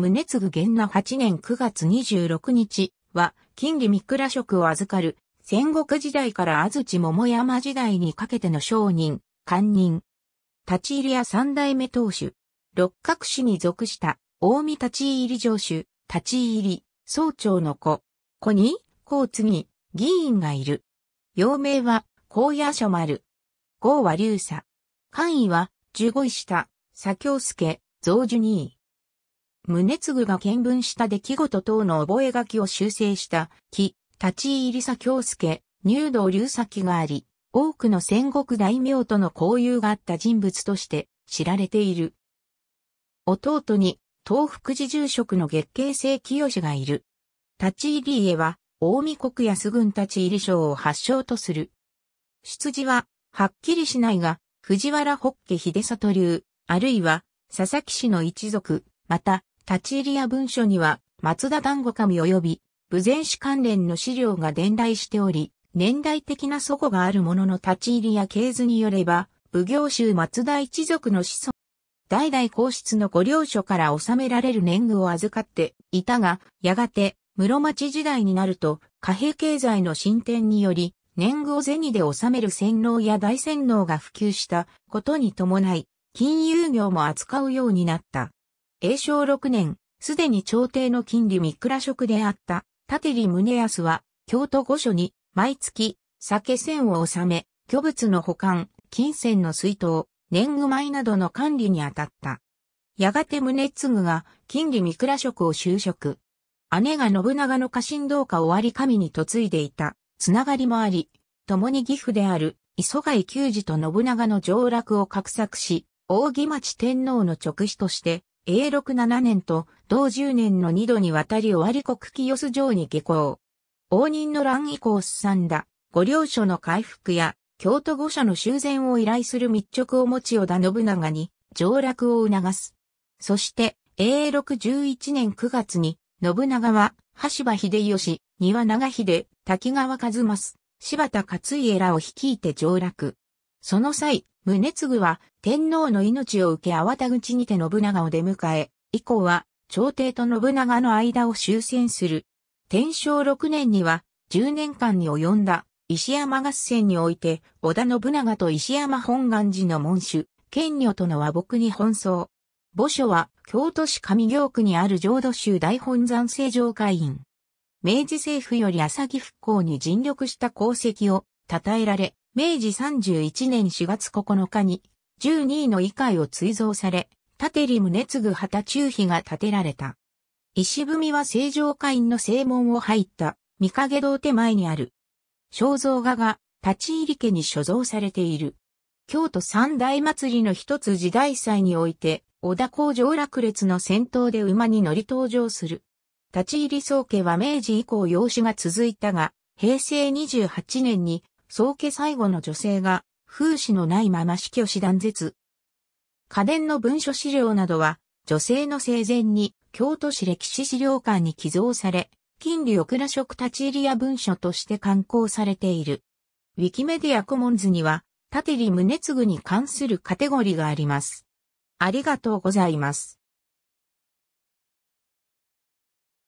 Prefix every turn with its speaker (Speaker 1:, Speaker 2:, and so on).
Speaker 1: 宗次元那8年9月26日は、金利三倉職を預かる、戦国時代から安土桃山時代にかけての商人、官人。立ち入り屋三代目当主。六角氏に属した、大見立ち入り上主、立ち入り、総長の子。子に、こう次、議員がいる。幼名は、高野書丸。豪和流佐。官位は、十五位下、左京介、増樹二位。宗次が見聞した出来事等の覚書を修正した、木、立ち入り佐京介、入道流先があり、多くの戦国大名との交友があった人物として知られている。弟に、東福寺住職の月経性清がいる。立ち入り家は、大見国安軍立ち入りを発祥とする。出自は、はっきりしないが、藤原北家秀里流、あるいは、佐々木氏の一族、また、立ち入りや文書には、松田団子神及び、武前史関連の資料が伝来しており、年代的な祖語があるものの立ち入りや系図によれば、武行州松田一族の子孫、代々皇室の御領所から収められる年貢を預かっていたが、やがて室町時代になると、貨幣経済の進展により、年貢を銭で収める洗脳や大洗脳が普及したことに伴い、金融業も扱うようになった。永正六年、すでに朝廷の金利三倉職であった、立利宗康は、京都御所に、毎月、酒銭を納め、虚物の保管、金銭の出納、年貢米などの管理に当たった。やがて宗次が、金利三倉職を就職。姉が信長の家臣同化をわり神に嫁いでいた、つながりもあり、共に義父である、磯貝久次と信長の上洛を画策し、扇町天皇の直使として、A67 年と同10年の2度にわたり終わり国清洲城に下校。応仁の乱以降すさんだ、御領所の回復や、京都御所の修繕を依頼する密着を持ち織田信長に、上落を促す。そして、A611 年9月に、信長は、橋場秀吉、庭長秀、滝川和正、柴田勝家らを率いて上落。その際、宗次は天皇の命を受け粟田口にて信長を出迎え、以降は朝廷と信長の間を終戦する。天正6年には10年間に及んだ石山合戦において織田信長と石山本願寺の門主、剣女との和睦に奔走。墓所は京都市上京区にある浄土宗大本山聖城会員。明治政府より朝木復興に尽力した功績を称えられ、明治31年4月9日に、12位の位階を追贈され、立利宗次旗中飛が建てられた。石踏みは正常会員の正門を入った、御影堂手前にある。肖像画が、立入家に所蔵されている。京都三大祭りの一つ時代祭において、小田工場落列の先頭で馬に乗り登場する。立入宗家は明治以降養子が続いたが、平成28年に宗家最後の女性が、風刺のないまま死去し断絶。家電の文書資料などは、女性の生前に、京都市歴史資料館に寄贈され、金利オクラ職立ち入りや文書として刊行されている。ウィキメディアコモンズには、立利宗ぐに関するカテゴリーがあります。ありがとうございます。